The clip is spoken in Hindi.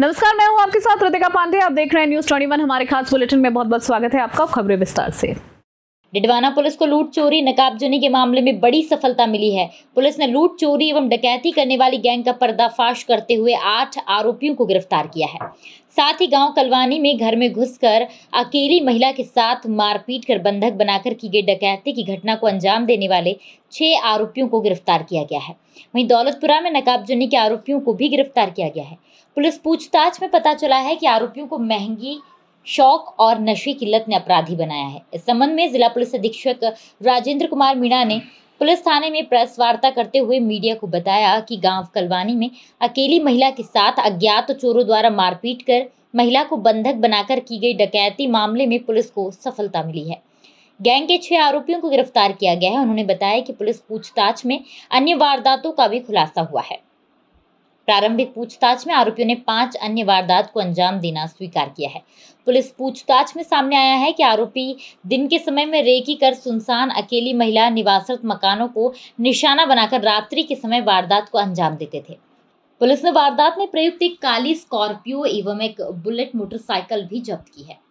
नमस्कार मैं हूं आपके साथ रतिका पांडे आप देख रहे हैं न्यूज 21 हमारे खास बुलेटिन में बहुत बहुत स्वागत है आपका खबरें विस्तार से डिडवाना पुलिस को लूट चोरी नकाबजनी के मामले में बड़ी सफलता मिली है पुलिस ने लूट चोरी एवं डकैती करने वाली गैंग का पर्दाफाश करते हुए आठ आरोपियों को गिरफ्तार किया है साथ ही गांव कलवानी में घर में घुसकर अकेली महिला के साथ मारपीट कर बंधक बनाकर की गई डकैती की घटना को अंजाम देने वाले छह आरोपियों को गिरफ्तार किया गया है वहीं दौलतपुरा में नकाबजनी के आरोपियों को भी गिरफ्तार किया गया है पुलिस पूछताछ में पता चला है कि आरोपियों को महंगी शौक और नशे की लत ने अपराधी बनाया है इस संबंध में जिला पुलिस अधीक्षक राजेंद्र कुमार मीणा ने पुलिस थाने में प्रेस वार्ता करते हुए मीडिया को बताया कि गांव कलवानी में अकेली महिला के साथ अज्ञात चोरों द्वारा मारपीट कर महिला को बंधक बनाकर की गई डकैती मामले में पुलिस को सफलता मिली है गैंग के छह आरोपियों को गिरफ्तार किया गया है उन्होंने बताया कि पुलिस पूछताछ में अन्य वारदातों का भी खुलासा हुआ है प्रारंभिक पूछताछ में आरोपियों ने पांच अन्य वारदात को अंजाम देना स्वीकार किया है पुलिस पूछताछ में सामने आया है कि आरोपी दिन के समय में रेकी कर सुनसान अकेली महिला निवासरत मकानों को निशाना बनाकर रात्रि के समय वारदात को अंजाम देते थे पुलिस ने वारदात में प्रयुक्त एक काली स्कॉर्पियो एवं एक बुलेट मोटरसाइकिल भी जब्त की है